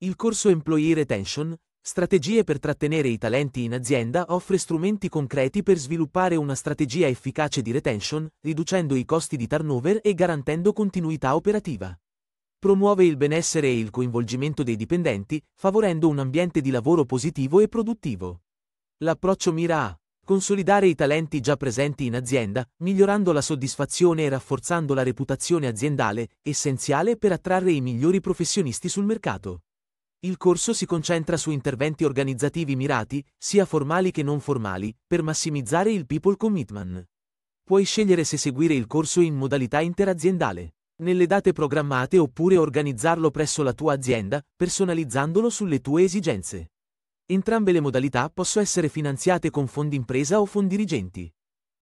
Il corso Employee Retention, Strategie per trattenere i talenti in azienda offre strumenti concreti per sviluppare una strategia efficace di retention, riducendo i costi di turnover e garantendo continuità operativa. Promuove il benessere e il coinvolgimento dei dipendenti, favorendo un ambiente di lavoro positivo e produttivo. L'approccio mira a consolidare i talenti già presenti in azienda, migliorando la soddisfazione e rafforzando la reputazione aziendale, essenziale per attrarre i migliori professionisti sul mercato. Il corso si concentra su interventi organizzativi mirati, sia formali che non formali, per massimizzare il people commitment. Puoi scegliere se seguire il corso in modalità interaziendale, nelle date programmate oppure organizzarlo presso la tua azienda, personalizzandolo sulle tue esigenze. Entrambe le modalità possono essere finanziate con fondi impresa o fondi dirigenti.